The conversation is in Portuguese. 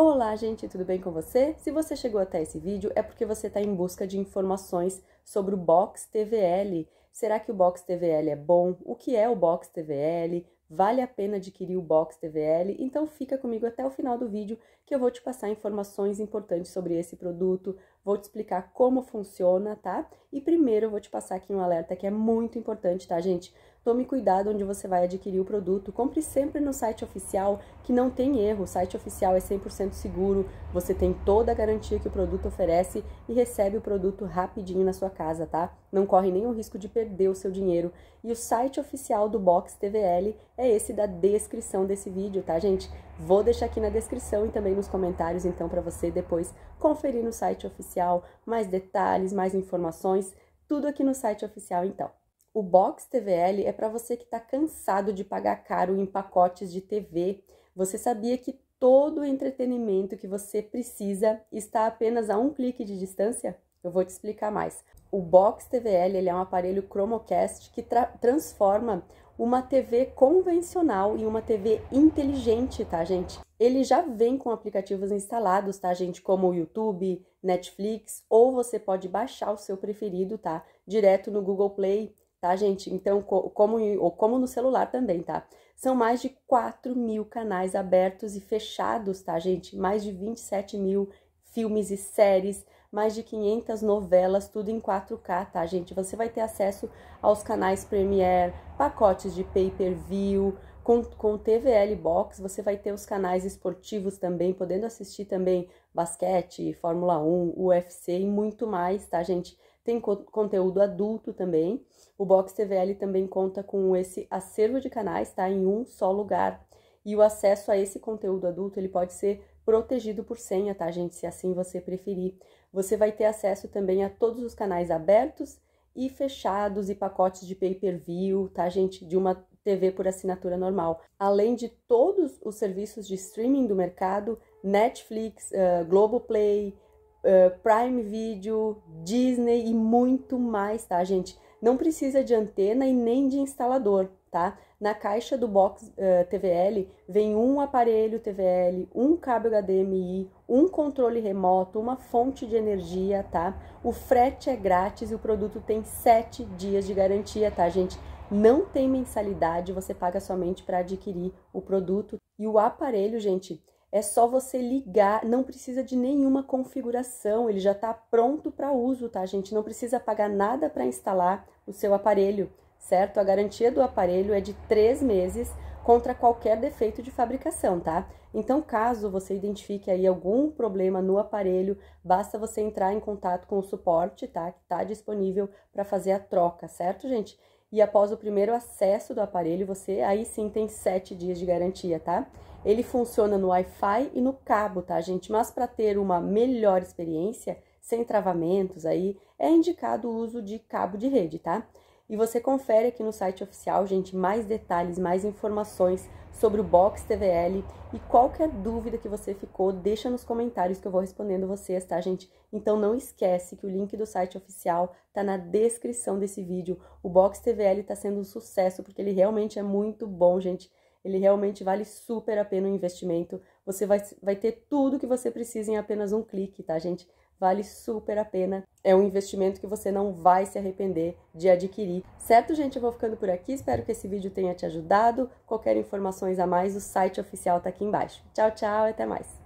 Olá, gente, tudo bem com você? Se você chegou até esse vídeo é porque você está em busca de informações sobre o Box TVL. Será que o Box TVL é bom? O que é o Box TVL? Vale a pena adquirir o Box TVL? Então fica comigo até o final do vídeo que eu vou te passar informações importantes sobre esse produto, vou te explicar como funciona, tá? E primeiro eu vou te passar aqui um alerta que é muito importante, tá, gente? Tome cuidado onde você vai adquirir o produto. Compre sempre no site oficial, que não tem erro. O site oficial é 100% seguro. Você tem toda a garantia que o produto oferece e recebe o produto rapidinho na sua casa, tá? Não corre nenhum risco de perder o seu dinheiro. E o site oficial do Box TVL é esse da descrição desse vídeo, tá, gente? Vou deixar aqui na descrição e também nos comentários, então, para você depois conferir no site oficial mais detalhes, mais informações, tudo aqui no site oficial, então. O Box TVL é para você que está cansado de pagar caro em pacotes de TV. Você sabia que todo o entretenimento que você precisa está apenas a um clique de distância? Eu vou te explicar mais. O Box TVL ele é um aparelho Chromocast que tra transforma uma TV convencional em uma TV inteligente, tá, gente? Ele já vem com aplicativos instalados, tá, gente? Como o YouTube, Netflix, ou você pode baixar o seu preferido, tá? Direto no Google Play tá, gente? Então, como, ou como no celular também, tá? São mais de 4 mil canais abertos e fechados, tá, gente? Mais de 27 mil filmes e séries, mais de 500 novelas, tudo em 4K, tá, gente? Você vai ter acesso aos canais Premiere, pacotes de pay-per-view, com, com TVL Box, você vai ter os canais esportivos também, podendo assistir também basquete, Fórmula 1, UFC e muito mais, tá, gente? tem co conteúdo adulto também. O Box TVL também conta com esse acervo de canais, tá? Em um só lugar. E o acesso a esse conteúdo adulto, ele pode ser protegido por senha, tá, gente? Se assim você preferir. Você vai ter acesso também a todos os canais abertos e fechados e pacotes de pay-per-view, tá, gente? De uma TV por assinatura normal. Além de todos os serviços de streaming do mercado, Netflix, uh, Globoplay, eh, Prime Video, Disney e muito mais, tá, gente? Não precisa de antena e nem de instalador, tá? Na caixa do box uh, eh, TVL vem um aparelho TVL, um cabo HDMI, um controle remoto, uma fonte de energia, tá? O frete é grátis e o produto tem sete dias de garantia, tá, gente? Não tem mensalidade, você paga somente para adquirir o produto. E o aparelho, gente, é só você ligar, não precisa de nenhuma configuração, ele já está pronto para uso, tá, gente? Não precisa pagar nada para instalar o seu aparelho, certo? A garantia do aparelho é de três meses contra qualquer defeito de fabricação, tá? Então, caso você identifique aí algum problema no aparelho, basta você entrar em contato com o suporte, tá? Que está disponível para fazer a troca, certo, gente? e após o primeiro acesso do aparelho, você aí sim tem 7 dias de garantia, tá? Ele funciona no Wi-Fi e no cabo, tá, gente? Mas para ter uma melhor experiência, sem travamentos aí, é indicado o uso de cabo de rede, tá? E você confere aqui no site oficial, gente, mais detalhes, mais informações sobre o Box TVL e qualquer dúvida que você ficou, deixa nos comentários que eu vou respondendo vocês, tá, gente? Então não esquece que o link do site oficial tá na descrição desse vídeo. O Box TVL tá sendo um sucesso porque ele realmente é muito bom, gente. Ele realmente vale super a pena o investimento. Você vai, vai ter tudo que você precisa em apenas um clique, tá, gente? Vale super a pena. É um investimento que você não vai se arrepender de adquirir. Certo, gente? Eu vou ficando por aqui. Espero que esse vídeo tenha te ajudado. Qualquer informações a mais, o site oficial tá aqui embaixo. Tchau, tchau, até mais.